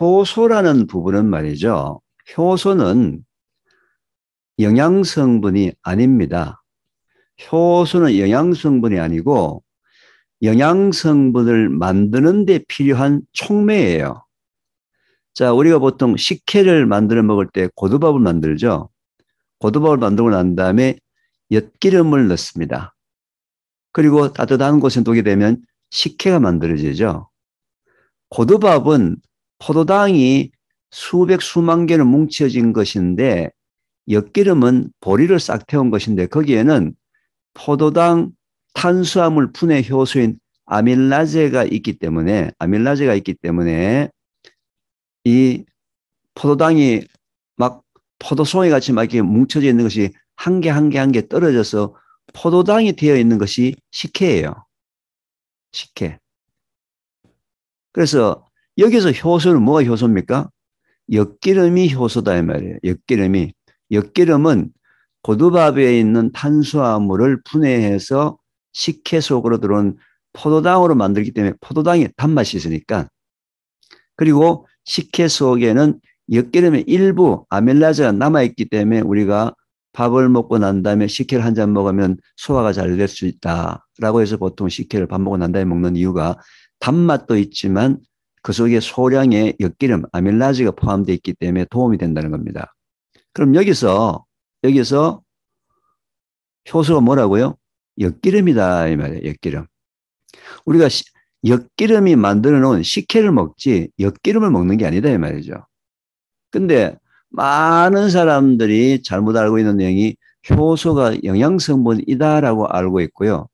효소라는 부분은 말이죠. 효소는 영양 성분이 아닙니다. 효소는 영양 성분이 아니고 영양 성분을 만드는 데 필요한 촉매예요. 자, 우리가 보통 식혜를 만들어 먹을 때 고두밥을 만들죠. 고두밥을 만들고 난 다음에 엿기름을 넣습니다. 그리고 따뜻한 곳에 두게 되면 식혜가 만들어지죠. 고두밥은 포도당이 수백 수만 개는 뭉쳐진 것인데 엿기름은 보리를 싹 태운 것인데 거기에는 포도당 탄수화물 분해 효소인 아밀라제가 있기 때문에 아밀라제가 있기 때문에 이 포도당이 막 포도송이 같이 막 이렇게 뭉쳐져 있는 것이 한 개 한 개 한 개 떨어져서 포도당이 되어 있는 것이 식혜예요. 식혜. 그래서 여기서 효소는 뭐가 효소입니까? 엿기름이 효소다 이 말이에요. 엿기름이. 엿기름은 고두밥에 있는 탄수화물을 분해해서 식혜 속으로 들어온 포도당으로 만들기 때문에 포도당에 단맛이 있으니까 그리고 식혜 속에는 엿기름의 일부 아밀라제가 남아있기 때문에 우리가 밥을 먹고 난 다음에 식혜를 한 잔 먹으면 소화가 잘 될 수 있다라고 해서 보통 식혜를 밥 먹고 난 다음에 먹는 이유가 단맛도 있지만 그 속에 소량의 엿기름, 아밀라지가 포함되어 있기 때문에 도움이 된다는 겁니다. 그럼 여기서, 여기서 효소가 뭐라고요? 엿기름이다. 이 말이에요. 엿기름. 우리가 시, 엿기름이 만들어 놓은 식혜를 먹지, 엿기름을 먹는 게 아니다. 이 말이죠. 근데 많은 사람들이 잘못 알고 있는 내용이 효소가 영양성분이다라고 알고 있고요.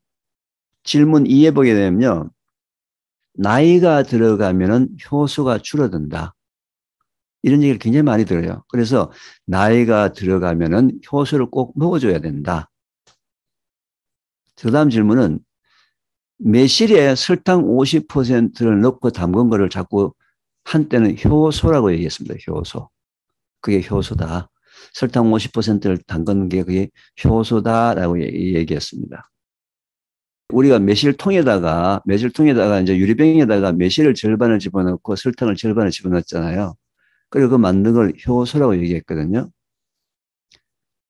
질문 2에 보게 되면요. 나이가 들어가면은 효소가 줄어든다. 이런 얘기를 굉장히 많이 들어요. 그래서 나이가 들어가면은 효소를 꼭 먹어줘야 된다. 그 다음 질문은 매실에 설탕 50%를 넣고 담근 거를 자꾸 한때는 효소라고 얘기했습니다. 효소. 그게 효소다. 설탕 50%를 담근 게 그게 효소다라고 얘기했습니다. 우리가 매실통에다가 매실통에다가 이제 유리병에다가 매실을 절반을 집어넣고 설탕을 절반을 집어넣었잖아요. 그리고 그 만든 걸 효소라고 얘기했거든요.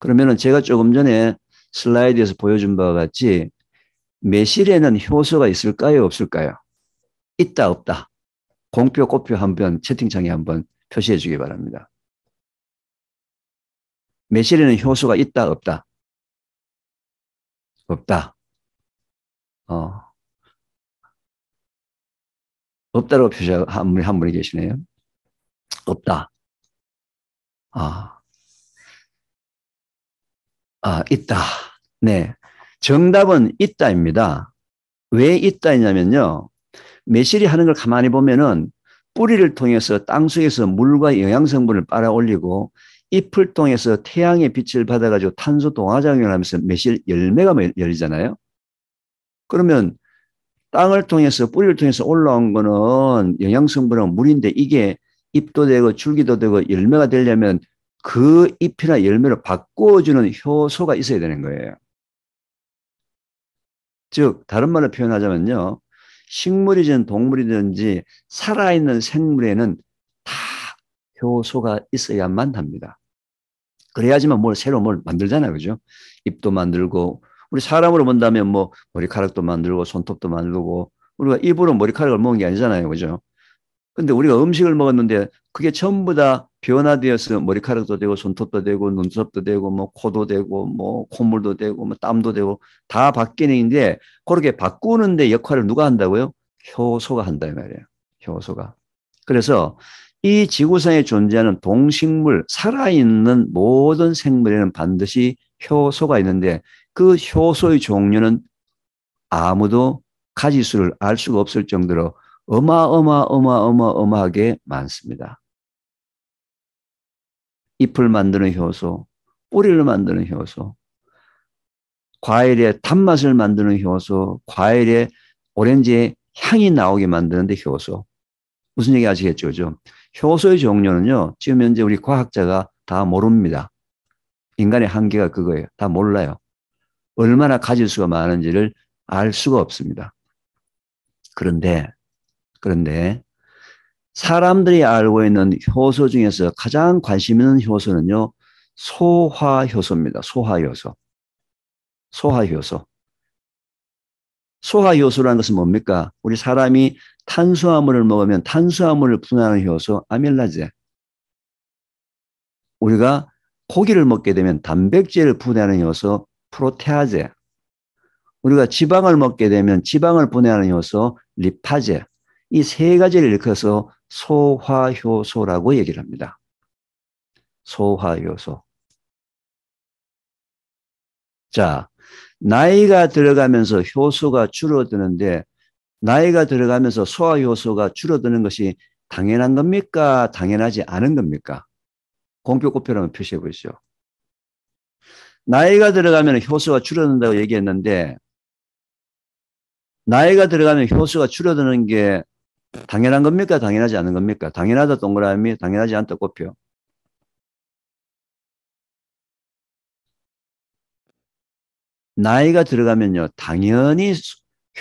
그러면은 제가 조금 전에 슬라이드에서 보여준 바와 같이 매실에는 효소가 있을까요, 없을까요? 있다, 없다. 공표, 꽃표 한번 채팅창에 한번 표시해 주기 바랍니다. 매실에는 효소가 있다, 없다? 없다. 어, 없다라고 표시한 분이 한 분이 계시네요. 없다. 아, 아, 있다. 네. 정답은 있다입니다. 왜 있다이냐면요. 매실이 하는 걸 가만히 보면은 뿌리를 통해서 땅 속에서 물과 영양성분을 빨아올리고 잎을 통해서 태양의 빛을 받아가지고 탄소 동화작용을 하면서 매실 열매가 열리잖아요. 그러면 땅을 통해서 뿌리를 통해서 올라온 거는 영양 성분은 물인데 이게 잎도 되고 줄기도 되고 열매가 되려면 그 잎이나 열매를 바꿔주는 효소가 있어야 되는 거예요. 즉 다른 말로 표현하자면요. 식물이든 동물이든지 살아있는 생물에는 다 효소가 있어야만 합니다. 그래야지만 뭘 새로 뭘 만들잖아요. 그죠? 잎도 만들고 우리 사람으로 본다면 뭐 머리카락도 만들고 손톱도 만들고 우리가 입으로 머리카락을 먹은 게 아니잖아요. 그죠? 근데 우리가 음식을 먹었는데 그게 전부 다 변화되어서 머리카락도 되고 손톱도 되고 눈썹도 되고 뭐 코도 되고 뭐 콧물도 되고 뭐 땀도 되고 다 바뀌는데 그렇게 바꾸는데 역할을 누가 한다고요? 효소가 한다 이 말이에요. 효소가. 그래서 이 지구상에 존재하는 동식물 살아있는 모든 생물에는 반드시 효소가 있는데 그 효소의 종류는 아무도 가지수를 알 수가 없을 정도로 어마어마어마어마하게 많습니다. 잎을 만드는 효소, 뿌리를 만드는 효소, 과일의 단맛을 만드는 효소, 과일의 오렌지의 향이 나오게 만드는데 효소. 무슨 얘기 아시겠죠? 좀. 효소의 종류는요, 지금 현재 우리 과학자가 다 모릅니다. 인간의 한계가 그거예요. 다 몰라요. 얼마나 가질 수가 많은지를 알 수가 없습니다. 그런데, 그런데 사람들이 알고 있는 효소 중에서 가장 관심 있는 효소는요, 소화효소입니다. 소화효소. 소화효소. 소화효소라는 것은 뭡니까? 우리 사람이 탄수화물을 먹으면 탄수화물을 분하는 효소 아밀라제. 우리가 고기를 먹게 되면 단백질을 분해하는 효소 프로테아제. 우리가 지방을 먹게 되면 지방을 분해하는 요소 리파제. 이 세 가지를 일컬어서 소화효소라고 얘기를 합니다. 소화효소. 자, 나이가 들어가면서 효소가 줄어드는데 나이가 들어가면서 소화 효소가 줄어드는 것이 당연한 겁니까? 당연하지 않은 겁니까? 공격 곱표라면 표시해 보시죠. 나이가 들어가면 효수가 줄어든다고 얘기했는데 나이가 들어가면 효수가 줄어드는 게 당연한 겁니까? 당연하지 않은 겁니까? 당연하다 동그라미, 당연하지 않다 꼽혀. 나이가 들어가면요, 당연히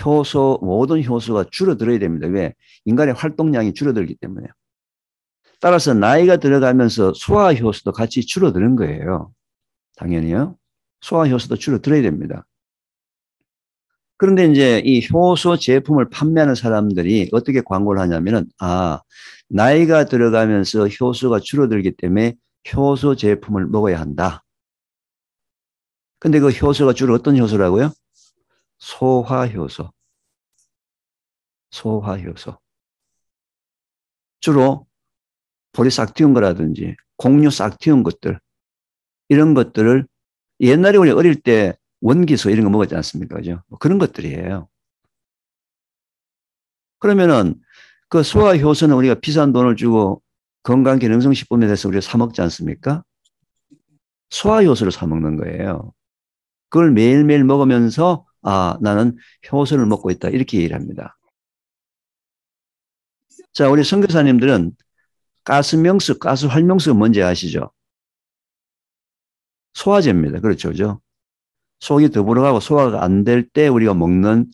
효소, 모든 효소가 줄어들어야 됩니다. 왜? 인간의 활동량이 줄어들기 때문에. 따라서 나이가 들어가면서 소화 효소도 같이 줄어드는 거예요. 당연히요. 소화 효소도 주로 들어야 됩니다. 그런데 이제 이 효소 제품을 판매하는 사람들이 어떻게 광고를 하냐면은 아 나이가 들어가면서 효소가 줄어들기 때문에 효소 제품을 먹어야 한다. 근데 그 효소가 주로 어떤 효소라고요? 소화효소. 소화효소. 주로 보리싹 튀운 거라든지 공유싹 튀운 것들 이런 것들을 옛날에 우리 어릴 때 원기소 이런 거 먹었지 않습니까? 그죠? 뭐 그런 것들이에요. 그러면은 그 소화 효소는 우리가 비싼 돈을 주고 건강 기능성 식품에 대해서 우리가 사 먹지 않습니까? 소화 효소를 사 먹는 거예요. 그걸 매일매일 먹으면서 아, 나는 효소를 먹고 있다. 이렇게 얘기를 합니다. 자, 우리 선교사님들은 가스명수, 가스활명수가 뭔지 아시죠? 소화제입니다. 그렇죠. 그죠? 속이 더불어가고 소화가 안 될 때 우리가 먹는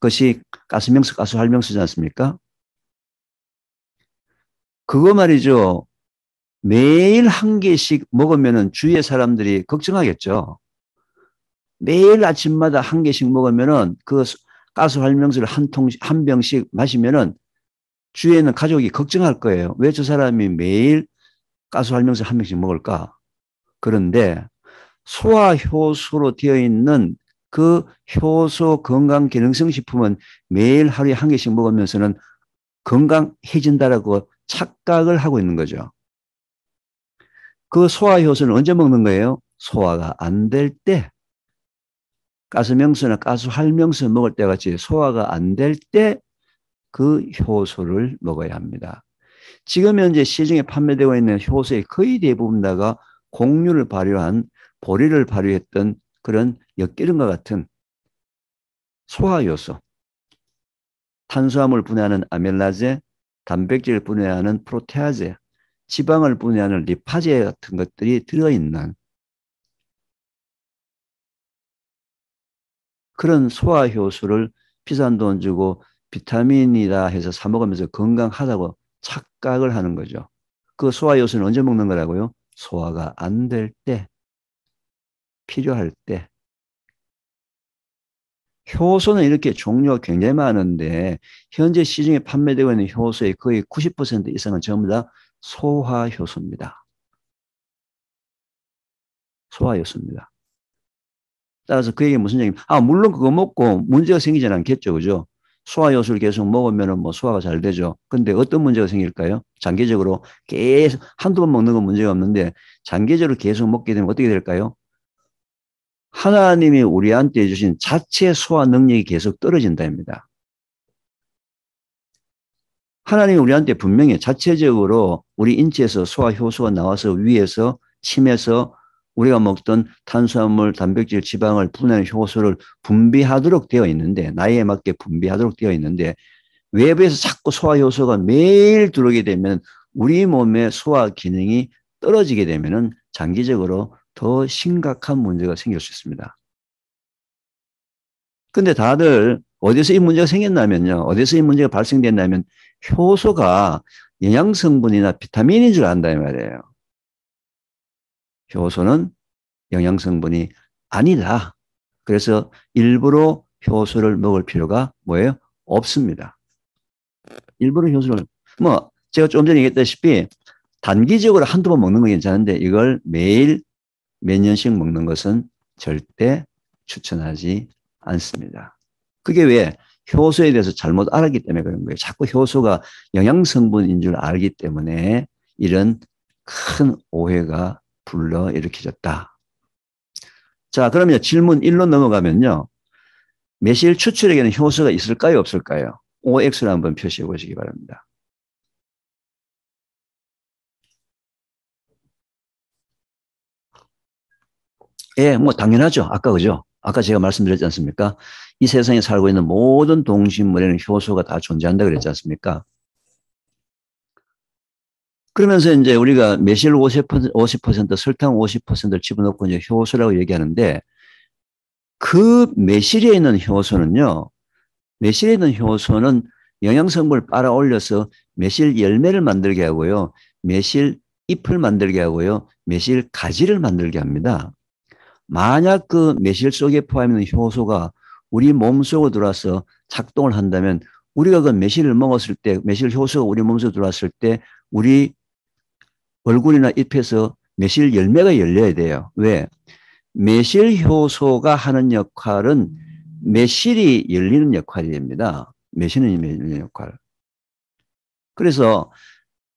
것이 가스명수, 가스활명수지 않습니까? 그거 말이죠. 매일 한 개씩 먹으면은 주위의 사람들이 걱정하겠죠. 매일 아침마다 한 개씩 먹으면은 그 가스활명수를 한 통, 한 병씩 마시면은 주위에는 있 가족이 걱정할 거예요. 왜 저 사람이 매일 가스활명수 한 병씩 먹을까? 그런데 소화효소로 되어 있는 그 효소 건강 기능성 식품은 매일 하루에 한 개씩 먹으면서는 건강해진다라고 착각을 하고 있는 거죠. 그 소화효소는 언제 먹는 거예요? 소화가 안 될 때. 가스명수나 가수할명수 먹을 때 같이 소화가 안 될 때 그 효소를 먹어야 합니다. 지금 현재 시중에 판매되고 있는 효소의 거의 대부분 다가 공률를 발휘한 보리를 발휘했던 그런 엿기름과 같은 소화 요소, 탄수화물 분해하는 아멜라제, 단백질 분해하는 프로테아제, 지방을 분해하는 리파제 같은 것들이 들어있는 그런 소화 효소를 비싼 돈 주고 비타민이다 해서 사 먹으면서 건강하다고 착각을 하는 거죠. 그 소화 요소는 언제 먹는 거라고요? 소화가 안 될 때, 필요할 때, 효소는 이렇게 종류가 굉장히 많은데 현재 시중에 판매되고 있는 효소의 거의 90% 이상은 전부 다 소화효소입니다. 소화효소입니다. 따라서 그에게 무슨 얘기입니까? 아, 물론 그거 먹고 문제가 생기진 않겠죠. 그죠? 소화요술 계속 먹으면 뭐 소화가 잘 되죠. 근데 어떤 문제가 생길까요? 장기적으로 계속 한두 번 먹는 건 문제가 없는데 장기적으로 계속 먹게 되면 어떻게 될까요? 하나님이 우리한테 주신 자체 소화 능력이 계속 떨어진다입니다. 하나님이 우리한테 분명히 자체적으로 우리 인체에서 소화 효소가 나와서 위에서 침에서 우리가 먹던 탄수화물, 단백질, 지방을 분해하는 효소를 분비하도록 되어 있는데 나이에 맞게 분비하도록 되어 있는데 외부에서 자꾸 소화 효소가 매일 들어오게 되면 우리 몸의 소화 기능이 떨어지게 되면은 장기적으로 더 심각한 문제가 생길 수 있습니다. 근데 다들 어디서 이 문제가 생겼냐면요. 어디서 이 문제가 발생됐냐면 효소가 영양 성분이나 비타민인 줄 안다 이 말이에요. 효소는 영양 성분이 아니다. 그래서 일부러 효소를 먹을 필요가 뭐예요? 없습니다. 일부러 효소를 뭐 제가 조 전에 얘기했다시피 단기적으로 한두 번 먹는 건 괜찮은데 이걸 매일 몇 년씩 먹는 것은 절대 추천하지 않습니다. 그게 왜 효소에 대해서 잘못 알았기 때문에 그런 거예요. 자꾸 효소가 영양 성분인 줄 알기 때문에 이런 큰 오해가 불러 일으키셨다. 자, 그러면 질문 1로 넘어가면요. 메실 추출액에는 효소가 있을까요? 없을까요? OX를 한번 표시해 보시기 바랍니다. 예, 뭐 당연하죠. 아까 그죠? 아까 제가 말씀드렸지 않습니까? 이 세상에 살고 있는 모든 동식물에는 효소가 다 존재한다 그랬지 않습니까? 그러면서 이제 우리가 매실 50%, 50% 설탕 50%를 집어넣고 이제 효소라고 얘기하는데 그 매실에 있는 효소는요. 매실에 있는 효소는 영양 성분을 빨아 올려서 매실 열매를 만들게 하고요. 매실 잎을 만들게 하고요. 매실 가지를 만들게 합니다. 만약 그 매실 속에 포함된 효소가 우리 몸속으로 들어와서 작동을 한다면 우리가 그 매실을 먹었을 때, 매실 효소가 우리 몸속에 들어왔을 때 우리 얼굴이나 잎에서 매실 열매가 열려야 돼요. 왜? 매실 효소가 하는 역할은 매실이 열리는 역할이 됩니다. 매실은 열리는 역할. 그래서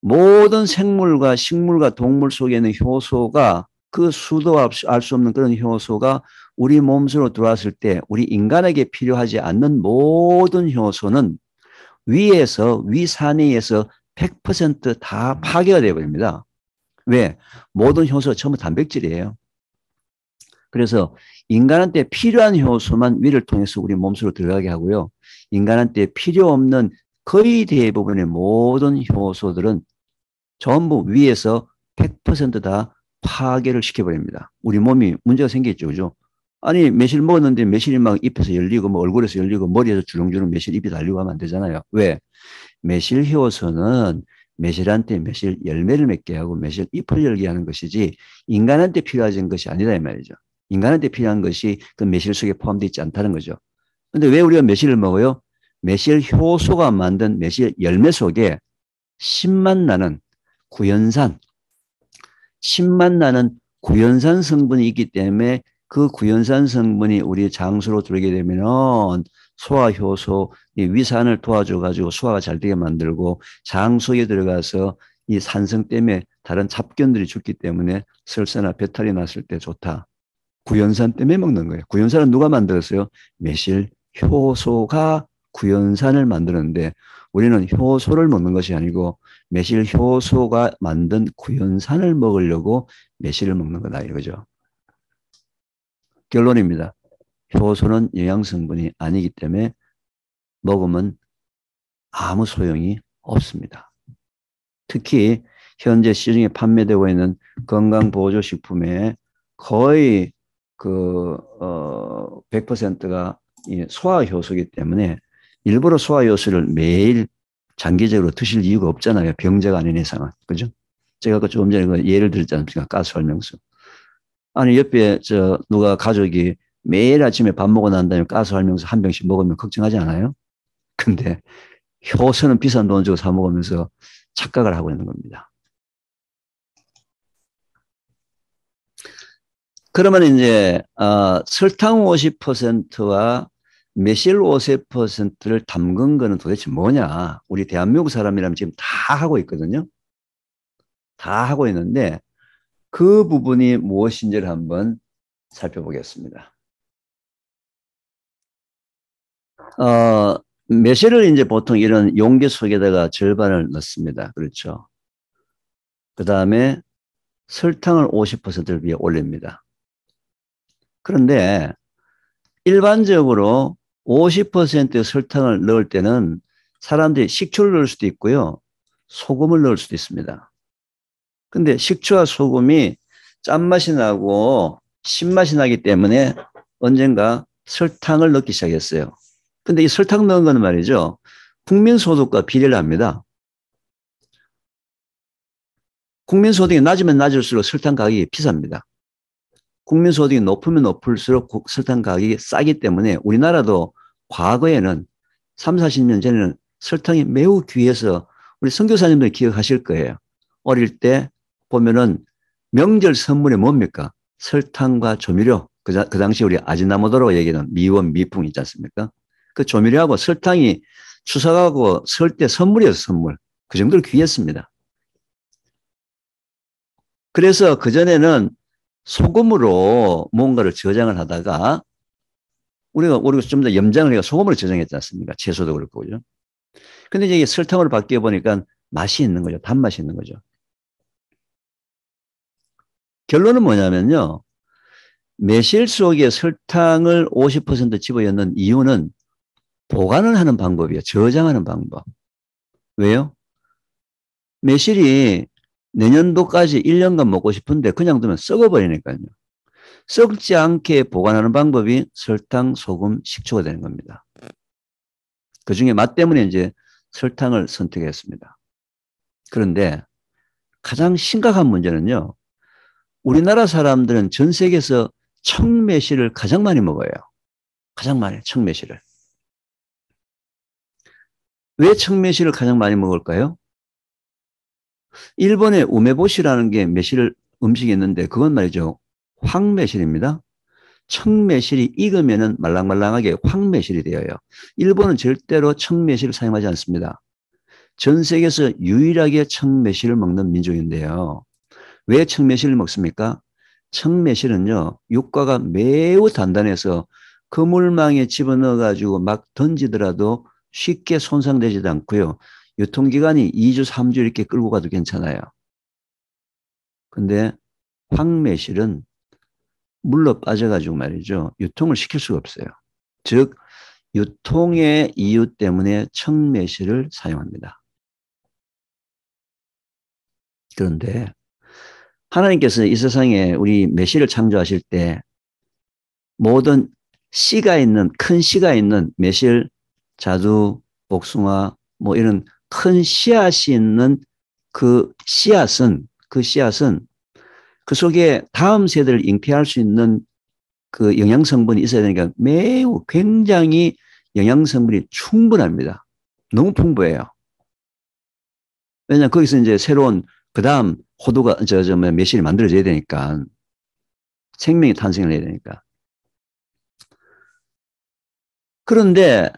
모든 생물과 식물과 동물 속에 있는 효소가 그 수도 알수 없는 그런 효소가 우리 몸으로 들어왔을 때 우리 인간에게 필요하지 않는 모든 효소는 위에서 위산에의해서 100%다 파괴가 되어버립니다. 왜? 모든 효소가 전부 단백질이에요. 그래서 인간한테 필요한 효소만 위를 통해서 우리 몸속으로 들어가게 하고요. 인간한테 필요 없는 거의 대부분의 모든 효소들은 전부 위에서 100%다 파괴를 시켜버립니다. 우리 몸이 문제가 생겼죠, 그죠? 아니, 매실 먹었는데 매실이 막 입에서 열리고, 뭐 얼굴에서 열리고, 머리에서 주렁주렁 매실 입이 달리고 하면 안 되잖아요. 왜? 매실 효소는 매실한테 매실 열매를 맺게 하고 매실 잎을 열게 하는 것이지 인간한테 필요하신 것이 아니다 이 말이죠. 인간한테 필요한 것이 그 매실 속에 포함되어 있지 않다는 거죠. 근데 왜 우리가 매실을 먹어요? 매실 효소가 만든 매실 열매 속에 신맛 나는 구연산, 신맛 나는 구연산 성분이 있기 때문에 그 구연산 성분이 우리 장수로 들어오게 되면 소화효소 이 위산을 도와줘 가지고 소화가 잘 되게 만들고 장 속에 들어가서 이 산성 때문에 다른 잡균들이 죽기 때문에 설사나 배탈이 났을 때 좋다. 구연산 때문에 먹는 거예요. 구연산은 누가 만들었어요? 매실 효소가 구연산을 만드는데 우리는 효소를 먹는 것이 아니고 매실 효소가 만든 구연산을 먹으려고 매실을 먹는 거다 이거죠. 결론입니다. 효소는 영양 성분이 아니기 때문에 먹으면 아무 소용이 없습니다. 특히 현재 시중에 판매되고 있는 건강보조식품에 거의 그, 어, 100%가 소화효소기 때문에 일부러 소화효소를 매일 장기적으로 드실 이유가 없잖아요. 병자가 아닌 이상은. 그죠? 제가 아 조금 전에 그 예를 들지 않습니까? 가스 설명서. 아니, 옆에 저, 누가 가족이 매일 아침에 밥 먹고 난 다음에 가스 활명수 한 병씩 먹으면 걱정하지 않아요? 근데 효소는 비싼 돈 주고 사 먹으면서 착각을 하고 있는 겁니다. 그러면 이제 어, 설탕 50%와 메실 50%를 담근 거는 도대체 뭐냐? 우리 대한민국 사람이라면 지금 다 하고 있거든요. 다 하고 있는데 그 부분이 무엇인지를 한번 살펴보겠습니다. 어, 매실을 이제 보통 이런 용기 속에다가 절반을 넣습니다. 그렇죠. 그 다음에 설탕을 50%를 위에 올립니다. 그런데 일반적으로 50%의 설탕을 넣을 때는 사람들이 식초를 넣을 수도 있고요. 소금을 넣을 수도 있습니다. 근데 식초와 소금이 짠맛이 나고 신맛이 나기 때문에 언젠가 설탕을 넣기 시작했어요. 근데 이 설탕 넣은 거는 말이죠. 국민소득과 비례를 합니다. 국민소득이 낮으면 낮을수록 설탕 가격이 비쌉니다. 국민소득이 높으면 높을수록 설탕 가격이 싸기 때문에 우리나라도 과거에는 3, 0 40년 전에는 설탕이 매우 귀해서 우리 선교사님들 기억하실 거예요. 어릴 때 보면은 명절 선물이 뭡니까? 설탕과 조미료. 그, 그 당시 우리 아지나무도로얘기는 미원, 미풍 있지 않습니까? 그 조미료하고 설탕이 추석하고 설 때 선물이었어요, 선물. 그 정도로 귀했습니다. 그래서 그전에는 소금으로 뭔가를 저장을 하다가 우리가, 우리가 좀 더 염장을 해서 소금으로 저장했지 않습니까? 채소도 그렇고, 그죠? 근데 이게 설탕으로 바뀌어 보니까 맛이 있는 거죠. 단맛이 있는 거죠. 결론은 뭐냐면요. 매실 속에 설탕을 50% 집어넣는 이유는 보관을 하는 방법이에요. 저장하는 방법. 왜요? 매실이 내년도까지 1년간 먹고 싶은데 그냥 두면 썩어버리니까요. 썩지 않게 보관하는 방법이 설탕, 소금, 식초가 되는 겁니다. 그 중에 맛 때문에 이제 설탕을 선택했습니다. 그런데 가장 심각한 문제는요. 우리나라 사람들은 전 세계에서 청매실을 가장 많이 먹어요. 가장 많이 청매실을. 왜 청매실을 가장 많이 먹을까요? 일본의 우메보시라는 게 매실 음식이 있는데 그건 말이죠. 황매실입니다. 청매실이 익으면 말랑말랑하게 황매실이 되어요. 일본은 절대로 청매실을 사용하지 않습니다. 전 세계에서 유일하게 청매실을 먹는 민족인데요. 왜 청매실을 먹습니까? 청매실은요, 육과가 매우 단단해서 그물망에 집어넣어가지고 막 던지더라도 쉽게 손상되지도 않고요. 유통기간이 2주, 3주 이렇게 끌고 가도 괜찮아요. 근데 황매실은 물러 빠져가지고 말이죠. 유통을 시킬 수가 없어요. 즉, 유통의 이유 때문에 청매실을 사용합니다. 그런데 하나님께서 이 세상에 우리 매실을 창조하실 때 모든 씨가 있는 큰 씨가 있는 매실 자두, 복숭아 뭐 이런 큰 씨앗이 있는 그 씨앗은 그 씨앗은 그 속에 다음 세대를 잉태할 수 있는 그 영양 성분이 있어야 되니까 매우 굉장히 영양 성분이 충분합니다. 너무 풍부해요. 왜냐 거기서 이제 새로운 그다음 호두가 저저 뭐 매실이 만들어져야 되니까 생명이 탄생을 해야 되니까. 그런데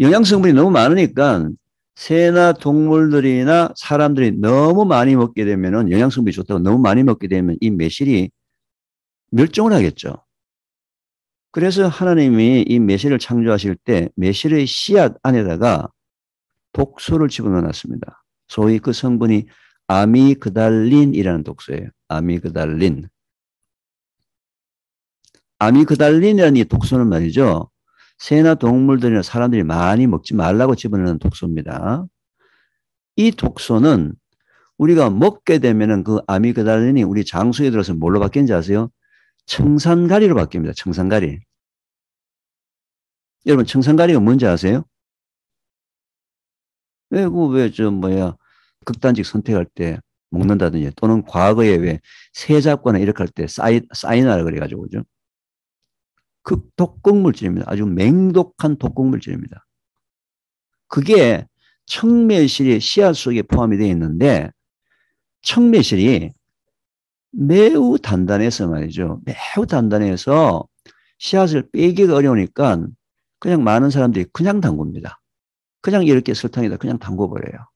영양 성분이 너무 많으니까 새나 동물들이나 사람들이 너무 많이 먹게 되면은 영양 성분이 좋다고 너무 많이 먹게 되면 이 매실이 멸종을 하겠죠. 그래서 하나님이 이 매실을 창조하실 때 매실의 씨앗 안에다가 독소를 집어넣어놨습니다. 소위 그 성분이 아미그달린이라는 독소예요. 아미그달린. 아미그달린이라는 이 독소는 말이죠. 새나 동물들이나 사람들이 많이 먹지 말라고 집어넣는 독소입니다. 이 독소는 우리가 먹게 되면은 그 아미그달린이 우리 장수에 들어서 뭘로 바뀌는지 아세요? 청산가리로 바뀝니다. 청산가리. 여러분 청산가리가 뭔지 아세요? 왜그왜저 뭐야 극단적 선택할 때 먹는다든지 또는 과거에 왜 세자거나 이렇게 할때 사이 사이나라 그래가지고 그죠? 극독극물질입니다. 아주 맹독한 독극물질입니다. 그게 청매실의 씨앗 속에 포함이 되어 있는데 청매실이 매우 단단해서 말이죠. 매우 단단해서 씨앗을 빼기가 어려우니까 그냥 많은 사람들이 그냥 담굽니다. 그냥 이렇게 설탕에다 그냥 담궈버려요.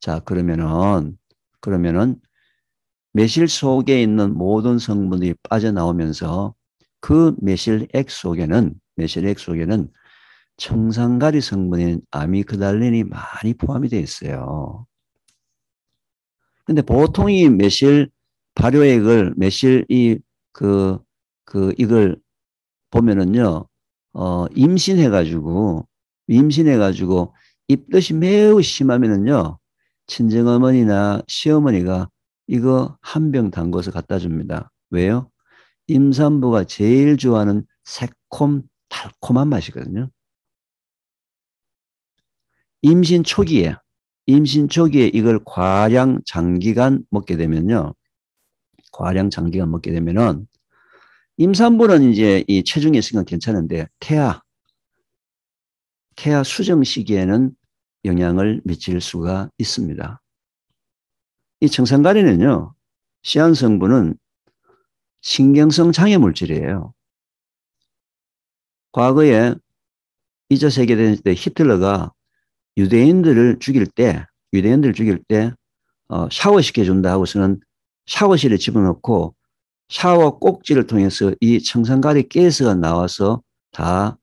자, 그러면은, 그러면은 매실 속에 있는 모든 성분이 빠져나오면서 그 매실액 속에는 매실액 속에는 청산가리 성분인 아미그달린이 많이 포함이 되어 있어요. 근데 보통 이 매실 발효액을 매실 이 그그 그 이걸 그 보면은요. 어 임신해 가지고 임신해 가지고 입덧이 매우 심하면은요. 친정어머니나 시어머니가 이거 한병단 것을 갖다 줍니다. 왜요? 임산부가 제일 좋아하는 새콤 달콤한 맛이거든요. 임신 초기에 임신 초기에 이걸 과량 장기간 먹게 되면요. 과량 장기간 먹게 되면은 임산부는 이제 이 체중이 있으니까 괜찮은데 태아 태아 수정 시기에는 영향을 미칠 수가 있습니다. 이 청산가리는요, 시안 성분은 신경성 장애 물질이에요. 과거에 2차 세계대전 때 히틀러가 유대인들을 죽일 때, 유대인들을 죽일 때 어, 샤워시켜준다 하고서는 샤워실에 집어넣고 샤워 꼭지를 통해서 이 청산가리 가스가 나와서 다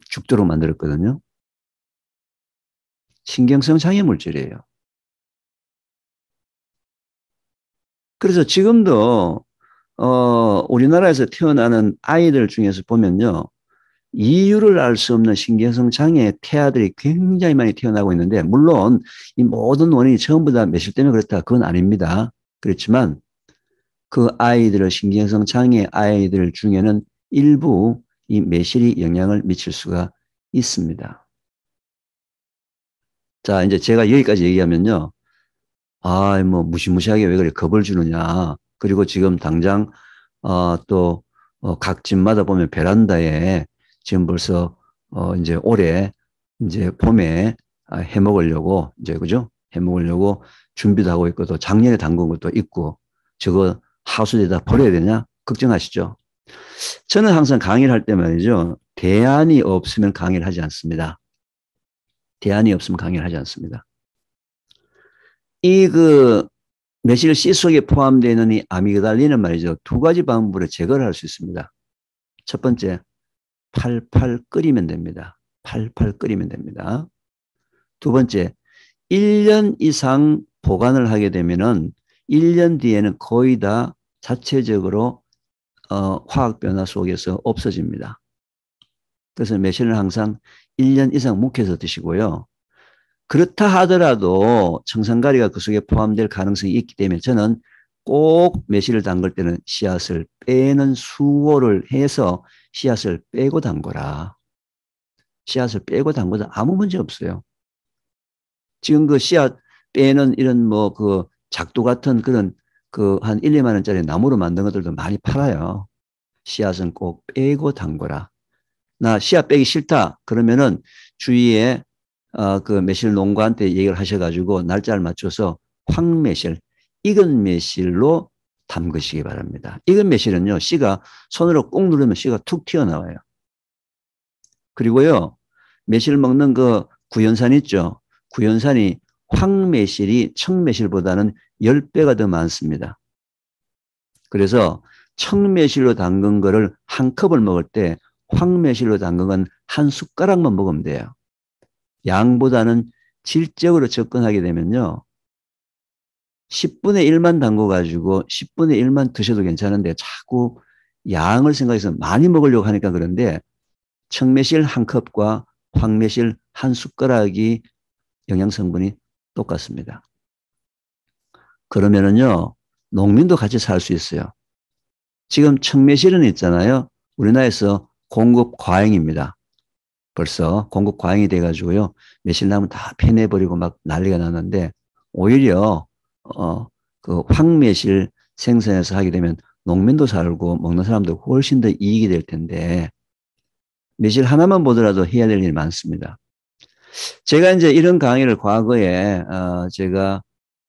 죽도록 만들었거든요. 신경성 장애 물질이에요. 그래서 지금도 어, 우리나라에서 태어나는 아이들 중에서 보면요. 이유를 알 수 없는 신경성 장애 태아들이 굉장히 많이 태어나고 있는데, 물론 이 모든 원인이 전부 다 매실 때문에 그렇다. 그건 아닙니다. 그렇지만 그 아이들의 신경성 장애 아이들 중에는 일부 이 매실이 영향을 미칠 수가 있습니다. 자, 이제 제가 여기까지 얘기하면요. 아, 뭐 무시무시하게 왜 그래 겁을 주느냐. 그리고 지금 당장 어, 또 어, 각 집마다 보면 베란다에 지금 벌써 어, 이제 올해 이제 봄에 아, 해 먹으려고 이제 그죠? 해 먹으려고 준비도 하고 있고 또 작년에 담근 것도 있고 저거 하수대다 버려야 되냐 걱정하시죠. 저는 항상 강의를 할 때 말이죠. 대안이 없으면 강의를 하지 않습니다. 대안이 없으면 강의를 하지 않습니다. 이그 매실 씨 속에 포함되어 있는 이아미그달리는 말이죠. 두 가지 방법으로 제거를 할 수 있습니다. 첫 번째, 팔팔 끓이면 됩니다. 팔팔 끓이면 됩니다. 두 번째, 1년 이상 보관을 하게 되면은 1년 뒤에는 거의 다 자체적으로 어, 화학 변화 속에서 없어집니다. 그래서 매실은 항상 1년 이상 묵혀서 드시고요. 그렇다 하더라도 청산가리가 그 속에 포함될 가능성이 있기 때문에 저는 꼭 매실을 담글 때는 씨앗을 빼는 수호를 해서 씨앗을 빼고 담거라. 씨앗을 빼고 담궈도 아무 문제 없어요. 지금 그 씨앗 빼는 이런 뭐 그 작두 같은 그런 그 한 1, 2만 원짜리 나무로 만든 것들도 많이 팔아요. 씨앗은 꼭 빼고 담거라. 나 씨앗 빼기 싫다. 그러면은 주위에 어, 그 매실 농가한테 얘기를 하셔가지고 날짜를 맞춰서 황매실, 익은 매실로 담그시기 바랍니다. 익은 매실은요, 씨가 손으로 꾹 누르면 씨가 툭 튀어나와요. 그리고요, 매실 먹는 그 구연산 있죠? 구연산이 황매실이 청매실보다는 10배가 더 많습니다. 그래서 청매실로 담근 거를 한 컵을 먹을 때 황매실로 담근 건 한 숟가락만 먹으면 돼요. 양보다는 질적으로 접근하게 되면요. 10분의 1만 담궈 가지고 10분의 1만 드셔도 괜찮은데 자꾸 양을 생각해서 많이 먹으려고 하니까 그런데 청매실 한 컵과 황매실 한 숟가락이 영양 성분이 똑같습니다. 그러면은요. 농민도 같이 살 수 있어요. 지금 청매실은 있잖아요. 우리나라에서 공급 과잉입니다. 벌써 공급 과잉이 돼가지고요. 매실 나무 다 패내버리고 막 난리가 났는데 오히려 어 그 황매실 생산해서 하게 되면 농민도 살고 먹는 사람도 훨씬 더 이익이 될 텐데 매실 하나만 보더라도 해야 될 일이 많습니다. 제가 이제 이런 강의를 과거에 어 제가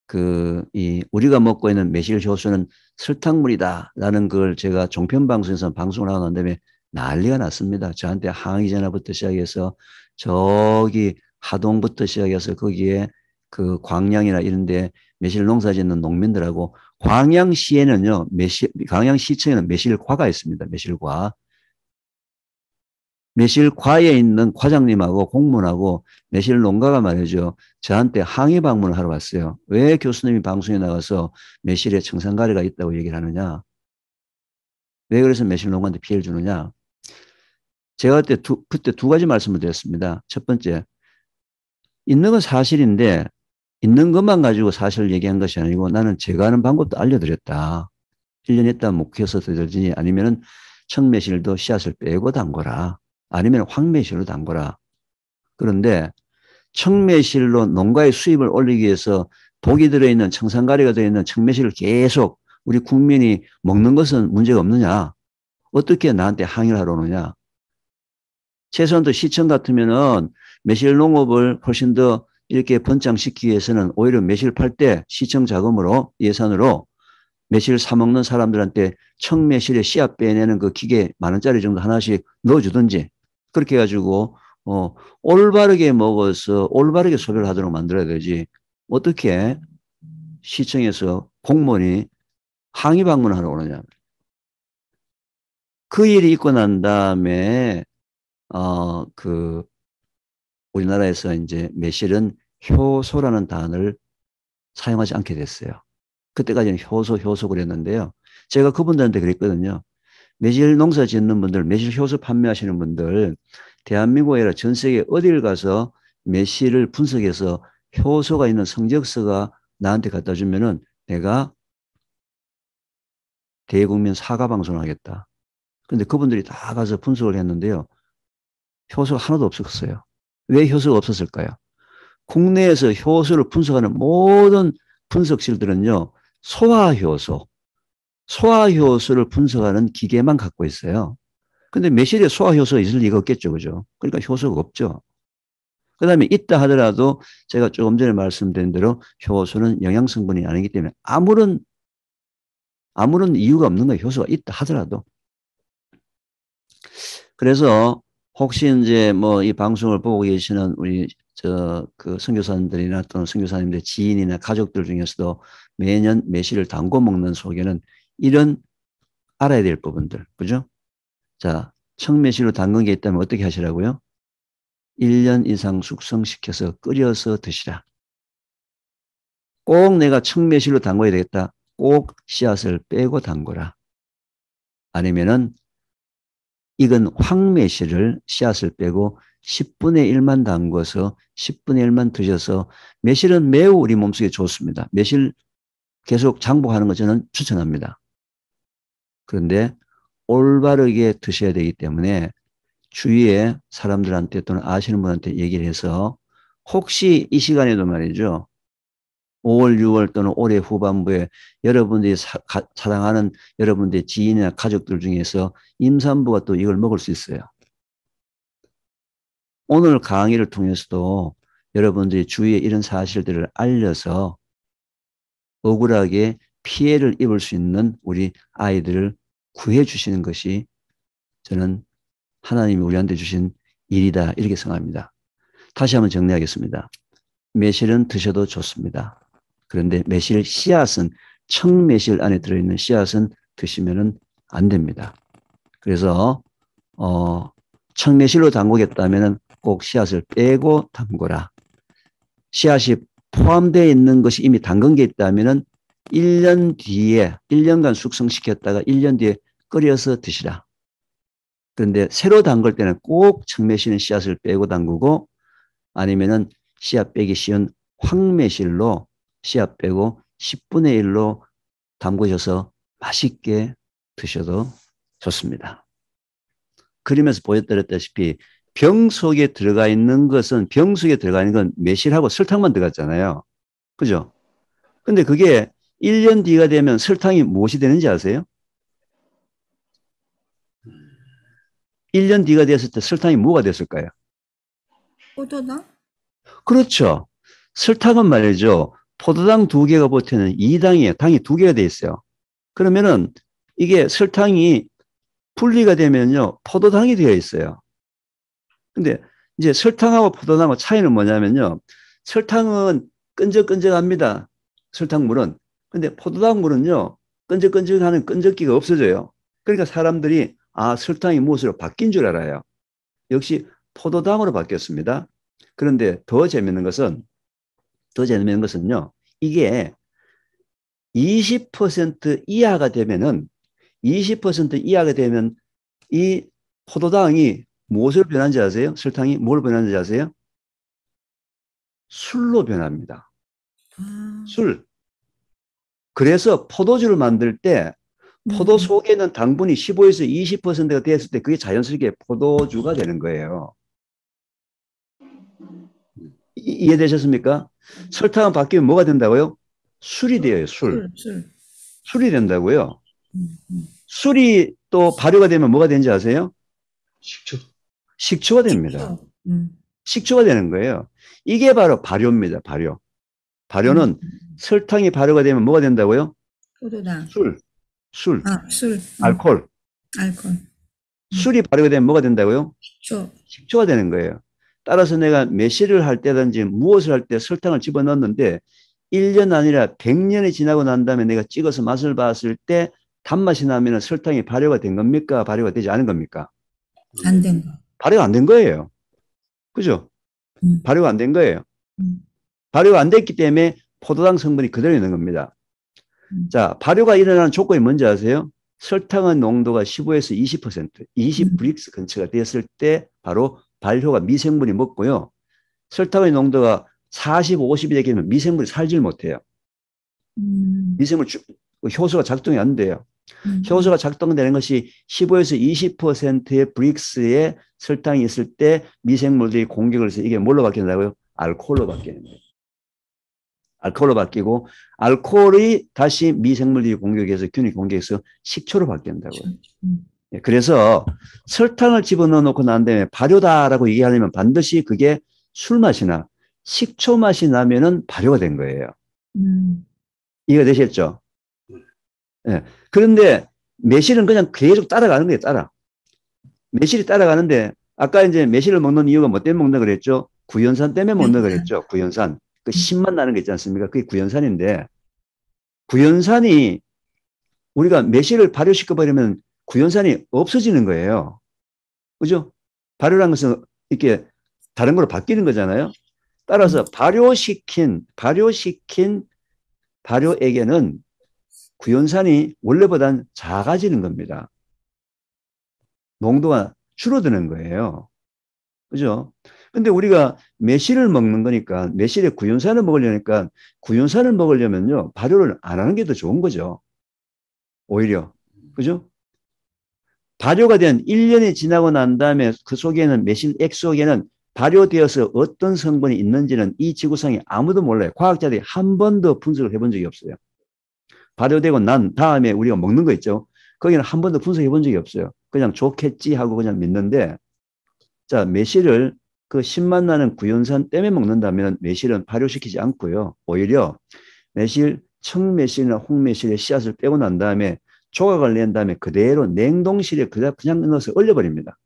그이 우리가 먹고 있는 매실 효소는 설탕물이다라는 걸 제가 종편 방송에서 방송을 하고 난 다음에 난리가 났습니다. 저한테 항의 전화부터 시작해서 저기 하동부터 시작해서 거기에 그 광양이나 이런데 매실 농사 짓는 농민들하고 광양시에는요 매실 광양시청에는 매실과가 있습니다. 매실과 매실과에 있는 과장님하고 공무원하고 매실 농가가 말이죠. 저한테 항의 방문을 하러 왔어요. 왜 교수님이 방송에 나가서 매실에 청산가리가 있다고 얘기를 하느냐. 왜 그래서 매실 농가한테 피해를 주느냐. 제가 그때 두, 그때 두 가지 말씀을 드렸습니다. 첫 번째, 있는 건 사실인데 있는 것만 가지고 사실을 얘기한 것이 아니고 나는 제가 하는 방법도 알려드렸다. 1년 있다 목회에서 려더니 아니면은 청매실도 씨앗을 빼고 담거라. 아니면 황매실로 담거라. 그런데 청매실로 농가의 수입을 올리기 위해서 독이 들어있는 청산가리가 되어있는 청매실을 계속 우리 국민이 먹는 것은 문제가 없느냐. 어떻게 나한테 항의를 하러 오느냐. 최소한 도 시청 같으면은 매실 농업을 훨씬 더 이렇게 번창시키기 위해서는 오히려 매실 팔 때 시청 자금으로 예산으로 매실 사먹는 사람들한테 청매실에 씨앗 빼내는 그 기계 만 원짜리 정도 하나씩 넣어주든지 그렇게 해가지고 어, 올바르게 먹어서 올바르게 소비를 하도록 만들어야 되지 어떻게 시청에서 공무원이 항의 방문하러 오느냐 그 일이 있고 난 다음에 어, 그 우리나라에서 이제 매실은 효소라는 단어를 사용하지 않게 됐어요. 그때까지는 효소, 효소 그랬는데요. 제가 그분들한테 그랬거든요. 매실 농사 짓는 분들, 매실 효소 판매하시는 분들, 대한민국에 아니라 전 세계 어디를 가서 매실을 분석해서 효소가 있는 성적서가 나한테 갖다 주면은 내가 대국민 사과 방송을 하겠다. 근데 그분들이 다 가서 분석을 했는데요. 효소가 하나도 없었어요. 왜 효소가 없었을까요? 국내에서 효소를 분석하는 모든 분석실들은요, 소화효소, 소화효소를 분석하는 기계만 갖고 있어요. 근데 매실에 소화효소가 있을 리가 없겠죠, 그죠? 그러니까 효소가 없죠. 그 다음에 있다 하더라도 제가 조금 전에 말씀드린 대로 효소는 영양성분이 아니기 때문에 아무런, 아무런 이유가 없는 거예요. 효소가 있다 하더라도. 그래서 혹시 이제 뭐 이 방송을 보고 계시는 우리 저 그 선교사님들이나 또는 선교사님들의 지인이나 가족들 중에서도 매년 매실을 담궈 먹는 속에는 이런 알아야 될 부분들, 그죠? 자, 청매실로 담근 게 있다면 어떻게 하시라고요? 1년 이상 숙성시켜서 끓여서 드시라. 꼭 내가 청매실로 담궈야 되겠다. 꼭 씨앗을 빼고 담궈라 아니면은 익은 황매실을 씨앗을 빼고 10분의 1만 담궈서 10분의 1만 드셔서 매실은 매우 우리 몸속에 좋습니다. 매실 계속 장복하는 것 저는 추천합니다. 그런데 올바르게 드셔야 되기 때문에 주위에 사람들한테 또는 아시는 분한테 얘기를 해서 혹시 이 시간에도 말이죠. 5월, 6월 또는 올해 후반부에 여러분들이 사, 사랑하는 여러분들의 지인이나 가족들 중에서 임산부가 또 이걸 먹을 수 있어요. 오늘 강의를 통해서도 여러분들이 주위에 이런 사실들을 알려서 억울하게 피해를 입을 수 있는 우리 아이들을 구해 주시는 것이 저는 하나님이 우리한테 주신 일이다 이렇게 생각합니다. 다시 한번 정리하겠습니다. 매실은 드셔도 좋습니다. 그런데 매실 씨앗은 청매실 안에 들어있는 씨앗은 드시면은 안 됩니다. 그래서 어 청매실로 담그겠다면은 꼭 씨앗을 빼고 담그라 씨앗이 포함되어 있는 것이 이미 담근 게 있다면은 1년 뒤에 1년간 숙성시켰다가 1년 뒤에 끓여서 드시라. 그런데 새로 담글 때는 꼭 청매실은 씨앗을 빼고 담그고 아니면은 씨앗 빼기 쉬운 황매실로 씨앗 빼고 10분의 1로 담그셔서 맛있게 드셔도 좋습니다. 그림에서 보여드렸다시피 병 속에 들어가 있는 것은 병 속에 들어가 있는 건 매실하고 설탕만 들어갔잖아요. 그죠? 근데 그게 1년 뒤가 되면 설탕이 무엇이 되는지 아세요? 1년 뒤가 됐을 때 설탕이 뭐가 됐을까요? 포도당? 그렇죠. 설탕은 말이죠. 포도당 두 개가 버티는 2당이에요. 당이 두 개가 돼 있어요. 그러면은 이게 설탕이 분리가 되면요. 포도당이 되어 있어요. 근데 이제 설탕하고 포도당하고 차이는 뭐냐면요. 설탕은 끈적끈적합니다. 설탕물은. 근데 포도당물은요. 끈적끈적하는 끈적기가 없어져요. 그러니까 사람들이 아, 설탕이 무엇으로 바뀐 줄 알아요. 역시 포도당으로 바뀌었습니다. 그런데 더 재밌는 것은 더재미있는 것은요. 이게 20% 이하가 되면은 20% 이하가 되면 이 포도당이 무엇으로 변하는지 아세요? 설탕이 뭘 변하는지 아세요? 술로 변합니다. 음. 술. 그래서 포도주를 만들 때 포도 음. 속에는 당분이 15에서 20%가 됐을 때 그게 자연스럽게 포도주가 되는 거예요. 이해되셨습니까? 음. 설탕은 바뀌면 뭐가 된다고요? 술이 돼요, 술. 술, 술. 이 된다고요. 음, 음. 술이 또 발효가 되면 뭐가 되는지 아세요? 식초. 식초가 됩니다. 식초. 음. 식초가 되는 거예요. 이게 바로 발효입니다, 발효. 발효는 음. 설탕이 발효가 되면 뭐가 된다고요? 소다 술. 술. 아, 술. 알콜. 알콜. 술이 발효가 되면 뭐가 된다고요? 식초. 식초가 되는 거예요. 따라서 내가 메시를 할 때든지 무엇을 할 때 설탕을 집어넣는데 1년 아니라 100년이 지나고 난 다음에 내가 찍어서 맛을 봤을 때 단맛이 나면 설탕이 발효가 된 겁니까? 발효가 되지 않은 겁니까? 네. 안된 거. 발효가 안 된 거예요. 그죠? 음. 발효가 안 된 거예요. 음. 발효가 안 됐기 때문에 포도당 성분이 그대로 있는 겁니다. 음. 자, 발효가 일어나는 조건이 뭔지 아세요? 설탕의 농도가 15에서 20%, 20 브릭스 근처가 되었을 때 바로 발효가 미생물이 먹고요. 설탕의 농도가 40, 50이 되면 기 미생물이 살질 못해요. 음. 미생물 주, 그 효소가 작동이 안 돼요. 음. 효소가 작동되는 것이 15에서 20%의 브릭스에 설탕이 있을 때 미생물들이 공격을 해서 이게 뭘로 바뀐다고요? 알코올로 바뀌는 거예요. 알코올로 바뀌고 알코올이 다시 미생물들이 공격해서 균이 공격해서 식초로 바뀐다고요. 그렇죠. 음. 예, 그래서 설탕을 집어넣어 놓고 난 다음에 발효다라고 얘기하려면 반드시 그게 술 맛이나 식초 맛이 나면은 발효가 된 거예요. 음. 이해가 되셨죠? 네. 그런데 매실은 그냥 계속 따라가는 거예요, 따라. 매실이 따라가는데 아까 이제 매실을 먹는 이유가 뭐 때문에 먹는 그랬죠? 구연산 때문에 먹는 네. 그랬죠? 구연산. 그 음. 신맛 나는 거 있지 않습니까? 그게 구연산인데 구연산이 우리가 매실을 발효시켜 버리면 구연산이 없어지는 거예요. 그죠? 발효란 것은 이렇게 다른 걸로 바뀌는 거잖아요. 따라서 발효시킨 발효시킨 발효액에는 구연산이 원래보단 작아지는 겁니다. 농도가 줄어드는 거예요. 그죠? 근데 우리가 매실을 먹는 거니까 매실에 구연산을 먹으려니까 구연산을 먹으려면요 발효를 안 하는 게 더 좋은 거죠. 오히려 그죠? 발효가 된 1년이 지나고 난 다음에 그 속에는 매실 액 속에는 발효되어서 어떤 성분이 있는지는 이 지구상에 아무도 몰라요. 과학자들이 한 번도 분석을 해본 적이 없어요. 발효되고 난 다음에 우리가 먹는 거 있죠. 거기는 한 번도 분석해 본 적이 없어요. 그냥 좋겠지 하고 그냥 믿는데 자 매실을 그 신맛 나는 구연산 때문에 먹는다면 매실은 발효시키지 않고요. 오히려 매실 청매실이나 홍매실의 씨앗을 빼고 난 다음에 조각을 낸 다음에 그대로 냉동실에 그냥, 그냥 넣어서 얼려버립니다.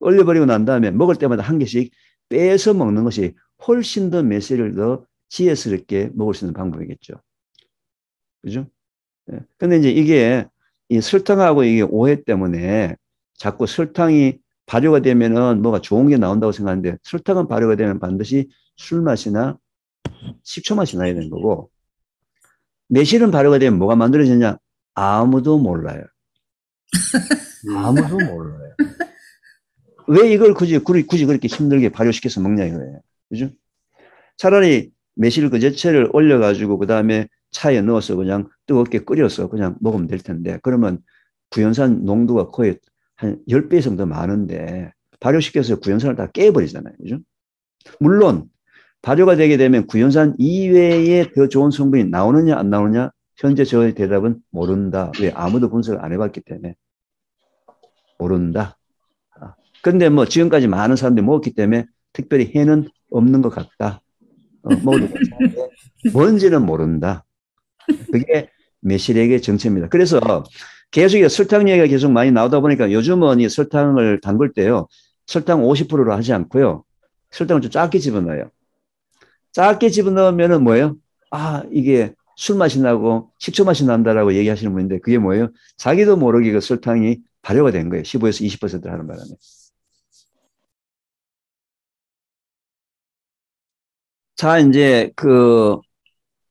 얼려버리고 난 다음에 먹을 때마다 한 개씩 빼서 먹는 것이 훨씬 더 메시를 더 지혜스럽게 먹을 수 있는 방법이겠죠. 그죠? 예. 근데 이제 이게 이 설탕하고 이게 오해 때문에 자꾸 설탕이 발효가 되면은 뭐가 좋은 게 나온다고 생각하는데 설탕은 발효가 되면 반드시 술 맛이나 식초 맛이 나야 되는 거고 매실은 발효가 되면 뭐가 만들어지냐? 아무도 몰라요. 아무도 몰라요. 왜 이걸 굳이, 굳이 그렇게 힘들게 발효시켜서 먹냐 이거예요. 그죠? 차라리 매실 그 제체를 올려가지고 그 다음에 차에 넣어서 그냥 뜨겁게 끓여서 그냥 먹으면 될 텐데 그러면 구연산 농도가 거의 한 10배 이상 더 많은데 발효시켜서 구연산을 다 깨버리잖아요. 그죠? 물론 발효가 되게 되면 구연산 이외에 더 좋은 성분이 나오느냐 안 나오느냐 현재 저의 대답은 모른다. 왜? 아무도 분석을 안 해봤기 때문에. 모른다. 아, 근데 뭐 지금까지 많은 사람들이 먹었기 때문에 특별히 해는 없는 것 같다. 어, 먹어도 괜찮은데 뭔지는 모른다. 그게 매실액의 정체입니다. 그래서 계속 설탕 얘기가 계속 많이 나오다 보니까 요즘은 이 설탕을 담글 때요. 설탕 50%로 하지 않고요. 설탕을 좀 작게 집어넣어요. 작게 집어넣으면은 뭐예요? 아, 이게 술 맛이 나고 식초 맛이 난다라고 얘기하시는 분인데 그게 뭐예요? 자기도 모르게 그 설탕이 발효가 된 거예요. 15에서 20%를 하는 바람에. 자, 이제 그,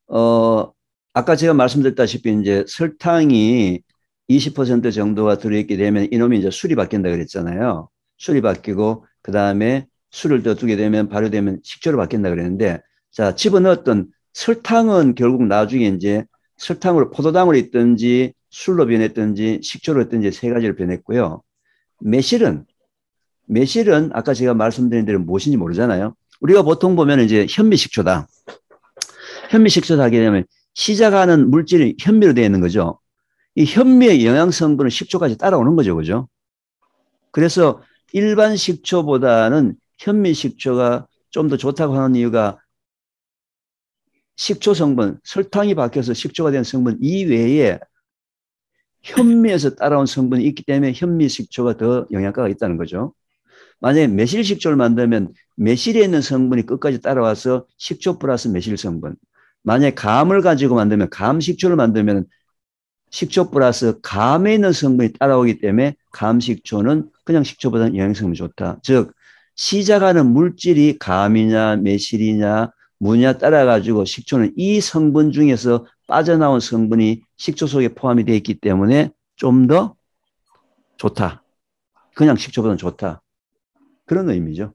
어, 아까 제가 말씀드렸다시피 이제 설탕이 20% 정도가 들어있게 되면 이놈이 이제 술이 바뀐다 그랬잖아요. 술이 바뀌고, 그 다음에 술을 더 두게 되면 발효되면 식초로 바뀐다 그랬는데, 자, 집어넣었던 설탕은 결국 나중에 이제 설탕으로 포도당을로든지 술로 변했든지 식초로 했든지 세 가지를 변했고요. 매실은 매실은 아까 제가 말씀드린 대로 무엇인지 모르잖아요. 우리가 보통 보면 이제 현미식초다. 현미식초다 하게 되면 시작하는 물질이 현미로 되어 있는 거죠. 이 현미의 영양 성분은 식초까지 따라오는 거죠. 그죠? 그래서 일반 식초보다는 현미 식초가 좀 더 좋다고 하는 이유가 식초 성분, 설탕이 바뀌어서 식초가 된 성분 이외에 현미에서 따라온 성분이 있기 때문에 현미 식초가 더 영양가가 있다는 거죠. 만약에 매실 식초를 만들면 매실에 있는 성분이 끝까지 따라와서 식초 플러스 매실 성분. 만약에 감을 가지고 만들면 감 식초를 만들면 식초 플러스 감에 있는 성분이 따라오기 때문에 감 식초는 그냥 식초보다는 영양성이 좋다. 즉 시작하는 물질이 감이냐 매실이냐 무냐 따라 가지고 식초는 이 성분 중에서 빠져나온 성분이 식초 속에 포함이 되어 있기 때문에 좀 더 좋다. 그냥 식초보다는 좋다. 그런 의미죠.